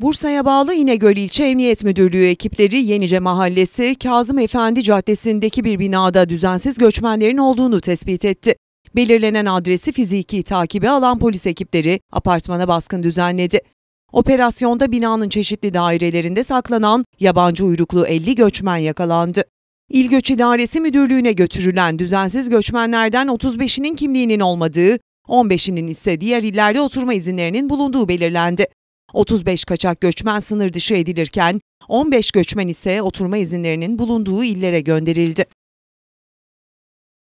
Bursa'ya bağlı İnegöl İlçe Emniyet Müdürlüğü ekipleri Yenice Mahallesi Kazım Efendi Caddesi'ndeki bir binada düzensiz göçmenlerin olduğunu tespit etti. Belirlenen adresi fiziki takibi alan polis ekipleri apartmana baskın düzenledi. Operasyonda binanın çeşitli dairelerinde saklanan yabancı uyruklu 50 göçmen yakalandı. İl Göç İdaresi Müdürlüğü'ne götürülen düzensiz göçmenlerden 35'inin kimliğinin olmadığı, 15'inin ise diğer illerde oturma izinlerinin bulunduğu belirlendi. 35 kaçak göçmen sınır dışı edilirken 15 göçmen ise oturma izinlerinin bulunduğu illere gönderildi.